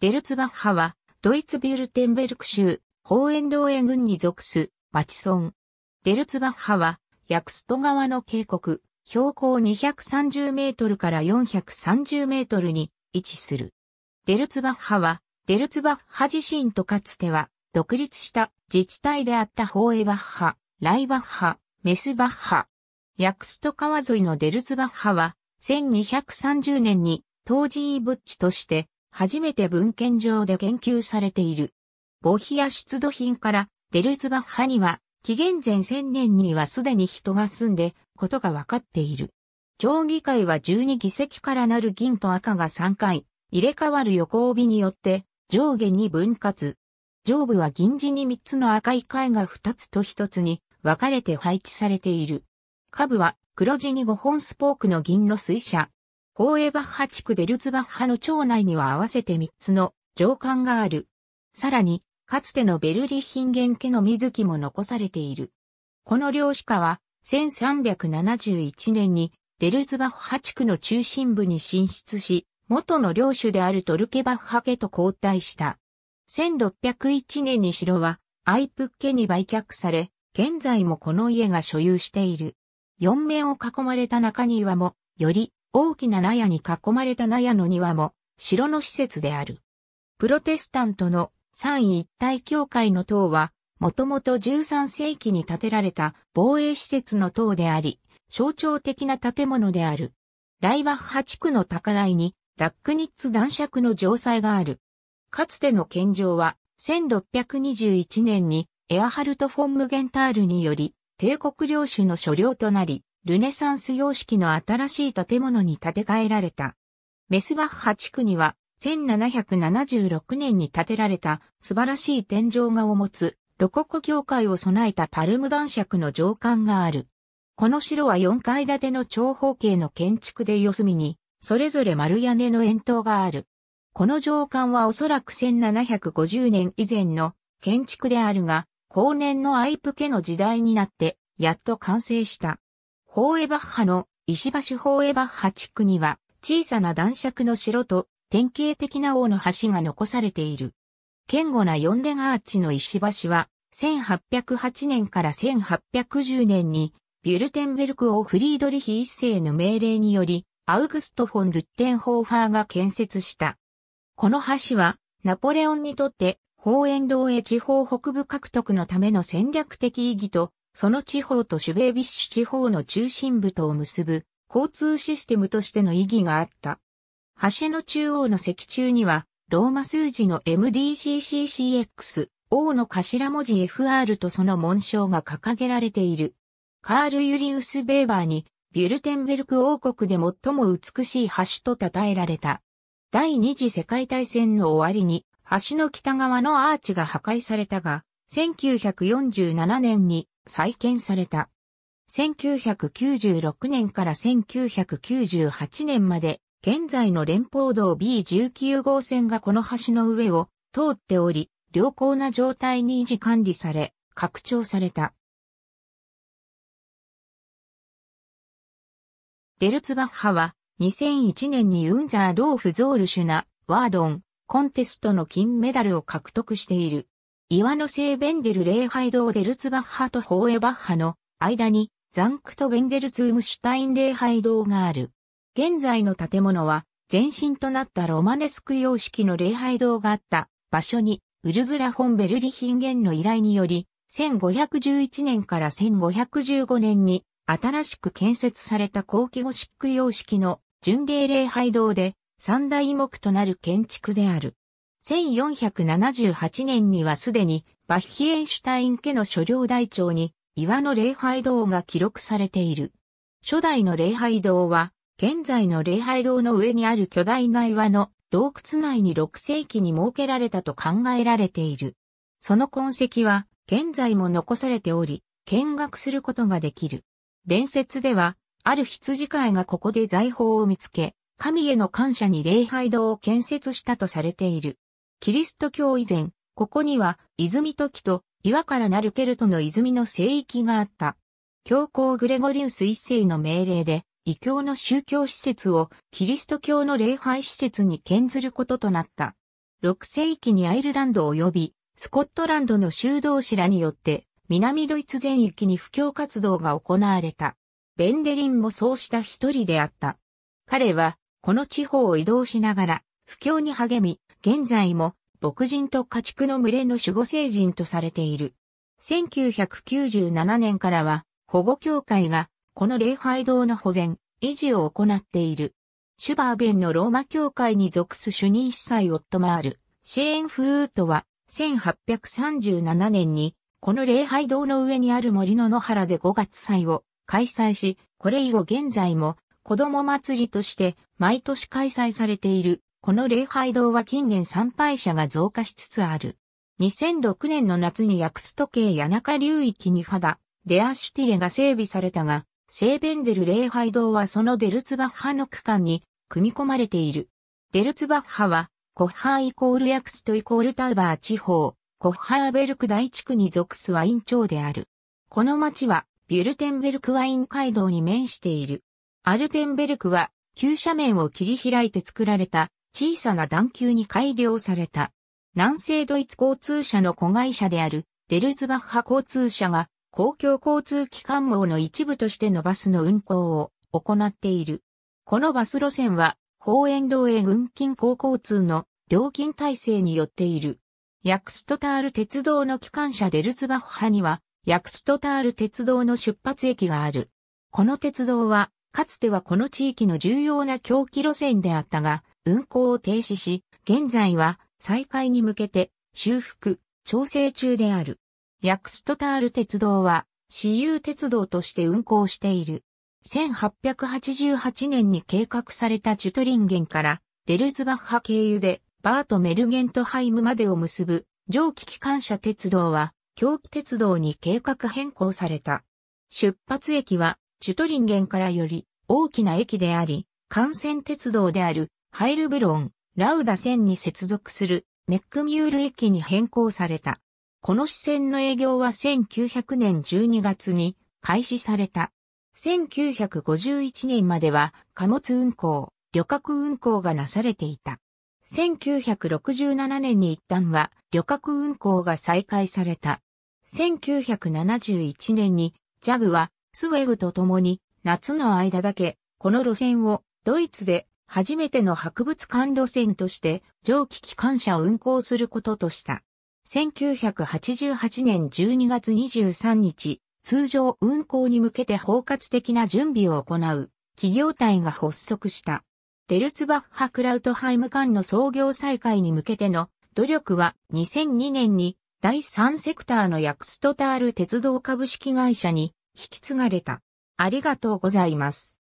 デルツバッハは、ドイツビュルテンベルク州、ホーエンローエ郡に属す、町村。デルツバッハは、ヤクスト川の渓谷、標高230メートルから430メートルに位置する。デルツバッハは、デルツバッハ自身とかつては、独立した自治体であったホーエバッハ、ライバッハ、メスバッハ。ヤクスト川沿いのデルツバッハは、1230年に、当時イーブッチとして初めて文献上で研究されている。ボヒや出土品からデルズバッハには、紀元前1000年にはすでに人が住んで、ことが分かっている。町議会は12議席からなる銀と赤が3回、入れ替わる横帯によって、上下に分割。上部は銀地に3つの赤い貝が2つと1つに分かれて配置されている。下部は黒地に5本スポークの銀の水車、ホーエバッハ地区デルツバッハの町内には合わせて3つの上官がある。さらに、かつてのベルリヒンゲン家の水木も残されている。この漁師家は、1371年にデルズバッハ地区の中心部に進出し、元の領主であるトルケバッハ家と交代した。1601年に城は、アイプッ家に売却され、現在もこの家が所有している。四面を囲まれた中庭も、より大きな納屋に囲まれた納屋の庭も城の施設である。プロテスタントの三位一体教会の塔は、もともと13世紀に建てられた防衛施設の塔であり、象徴的な建物である。ライバッハ地区の高台に、ラックニッツ男爵の城塞がある。かつての献上は、1621年にエアハルト・フォン・ムゲンタールにより、帝国領主の所領となり、ルネサンス様式の新しい建物に建て替えられた。メスバッハ地区には、1776年に建てられた素晴らしい天井画を持つ、ロココ教会を備えたパルム男爵の上官がある。この城は4階建ての長方形の建築で四隅に、それぞれ丸屋根の円筒がある。この上官はおそらく1750年以前の建築であるが、後年のアイプ家の時代になって、やっと完成した。ホーエバッハの石橋ホーエバッハ地区には小さな男爵の城と典型的な王の橋が残されている。堅固な四連アーチの石橋は1808年から1810年にビュルテンベルク王フリードリヒ一世の命令によりアウグスト・フォン・ズッテンホーファーが建設した。この橋はナポレオンにとって、ホーエンドーエ地方北部獲得のための戦略的意義とその地方とシュベービッシュ地方の中心部とを結ぶ交通システムとしての意義があった。橋の中央の石柱には、ローマ数字の MDCCCX、O の頭文字 FR とその紋章が掲げられている。カール・ユリウス・ベーバーに、ビュルテンベルク王国で最も美しい橋と称えられた。第二次世界大戦の終わりに、橋の北側のアーチが破壊されたが、1947年に再建された。1996年から1998年まで、現在の連邦道 B19 号線がこの橋の上を通っており、良好な状態に維持管理され、拡張された。デルツバッハは、2001年にウンザー・ドーフ・ゾールシュナ、ワードン、コンテストの金メダルを獲得している。岩の聖ベンデル礼拝堂デルツバッハとホーエバッハの間にザンクトベンデルツームシュタイン礼拝堂がある。現在の建物は前身となったロマネスク様式の礼拝堂があった場所にウルズラ・フォン・ベルリヒンゲンの依頼により1511年から1515年に新しく建設された後期ゴシック様式の巡礼礼拝堂で三大目となる建築である。1478年にはすでにバッヒエンシュタイン家の所領台帳に岩の礼拝堂が記録されている。初代の礼拝堂は、現在の礼拝堂の上にある巨大な岩の洞窟内に6世紀に設けられたと考えられている。その痕跡は現在も残されており、見学することができる。伝説では、ある羊飼いがここで財宝を見つけ、神への感謝に礼拝堂を建設したとされている。キリスト教以前、ここには、泉時と岩からなるケルトの泉の聖域があった。教皇グレゴリウス一世の命令で、異教の宗教施設をキリスト教の礼拝施設に献ずることとなった。6世紀にアイルランド及びスコットランドの修道士らによって南ドイツ全域に布教活動が行われた。ベンデリンもそうした一人であった。彼はこの地方を移動しながら布教に励み現在も牧人と家畜の群れの守護聖人とされている。1997年からは保護協会がこの礼拝堂の保全、維持を行っている。シュバーベンのローマ教会に属す主任司祭夫ットマール、シェーンフートは1837年にこの礼拝堂の上にある森の野原で5月祭を開催し、これ以後現在も子供祭りとして毎年開催されている。この礼拝堂は近年参拝者が増加しつつある。2006年の夏にヤクスト系谷中流域に肌、デアシュティレが整備されたが、セーベンデル礼拝堂はそのデルツバッハの区間に組み込まれている。デルツバッハは、コッハーイコールヤクストイコールターバー地方、コッハーベルク大地区に属すワイン町である。この町は、ビュルテンベルクワイン街道に面している。アルテンベルクは、急斜面を切り開いて作られた小さな段級に改良された。南西ドイツ交通社の子会社であるデルズバッハ交通社が公共交通機関網の一部としてのバスの運行を行っている。このバス路線は、方園道へ運近郊交通の料金体制によっている。ヤクストタール鉄道の機関車デルズバッハには、ヤクストタール鉄道の出発駅がある。この鉄道は、かつてはこの地域の重要な狂気路線であったが、運行を停止し、現在は再開に向けて修復、調整中である。ヤクストタール鉄道は、私有鉄道として運行している。1888年に計画されたチュトリンゲンからデルズバッハ経由でバート・メルゲントハイムまでを結ぶ蒸気機関車鉄道は狂気鉄道に計画変更された。出発駅はチュトリンゲンからより大きな駅であり、幹線鉄道であるハイルブロン、ラウダ線に接続するメックミュール駅に変更された。この支線の営業は1900年12月に開始された。1951年までは貨物運行、旅客運行がなされていた。1967年に一旦は旅客運行が再開された。1971年に JAG はスウェグと共に夏の間だけこの路線をドイツで初めての博物館路線として蒸気機関車を運行することとした。1988年12月23日、通常運行に向けて包括的な準備を行う企業体が発足した。デルツバッハ・クラウトハイム間の創業再開に向けての努力は2002年に第3セクターのヤクストタール鉄道株式会社に引き継がれた。ありがとうございます。